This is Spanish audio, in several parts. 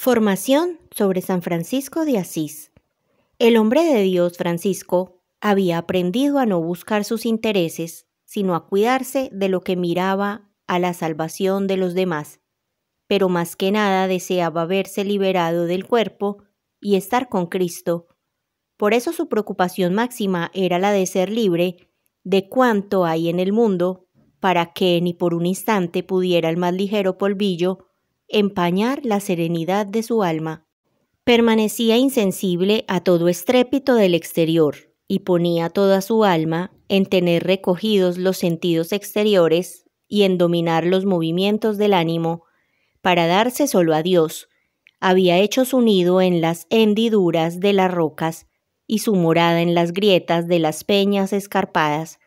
Formación sobre San Francisco de Asís. El hombre de Dios Francisco había aprendido a no buscar sus intereses, sino a cuidarse de lo que miraba a la salvación de los demás, pero más que nada deseaba verse liberado del cuerpo y estar con Cristo. Por eso su preocupación máxima era la de ser libre de cuanto hay en el mundo, para que ni por un instante pudiera el más ligero polvillo empañar la serenidad de su alma. Permanecía insensible a todo estrépito del exterior y ponía toda su alma en tener recogidos los sentidos exteriores y en dominar los movimientos del ánimo, para darse solo a Dios. Había hecho su nido en las hendiduras de las rocas y su morada en las grietas de las peñas escarpadas.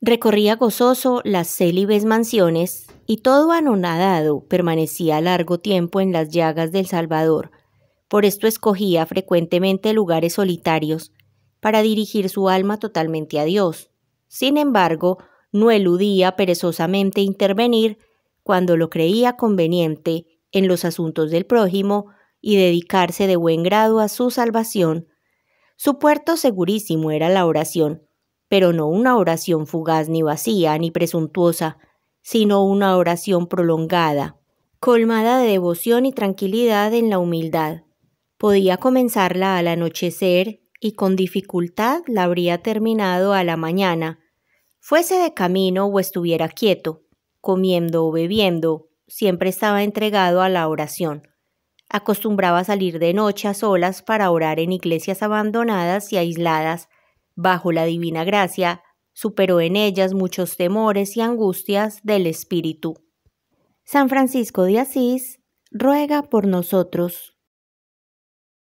Recorría gozoso las célibes mansiones y todo anonadado permanecía largo tiempo en las llagas del Salvador. Por esto escogía frecuentemente lugares solitarios para dirigir su alma totalmente a Dios. Sin embargo, no eludía perezosamente intervenir cuando lo creía conveniente en los asuntos del prójimo y dedicarse de buen grado a su salvación. Su puerto segurísimo era la oración, pero no una oración fugaz ni vacía ni presuntuosa, sino una oración prolongada, colmada de devoción y tranquilidad en la humildad. Podía comenzarla al anochecer y con dificultad la habría terminado a la mañana, fuese de camino o estuviera quieto, comiendo o bebiendo, siempre estaba entregado a la oración. Acostumbraba salir de noche a solas para orar en iglesias abandonadas y aisladas, bajo la divina gracia superó en ellas muchos temores y angustias del espíritu. San Francisco de Asís ruega por nosotros.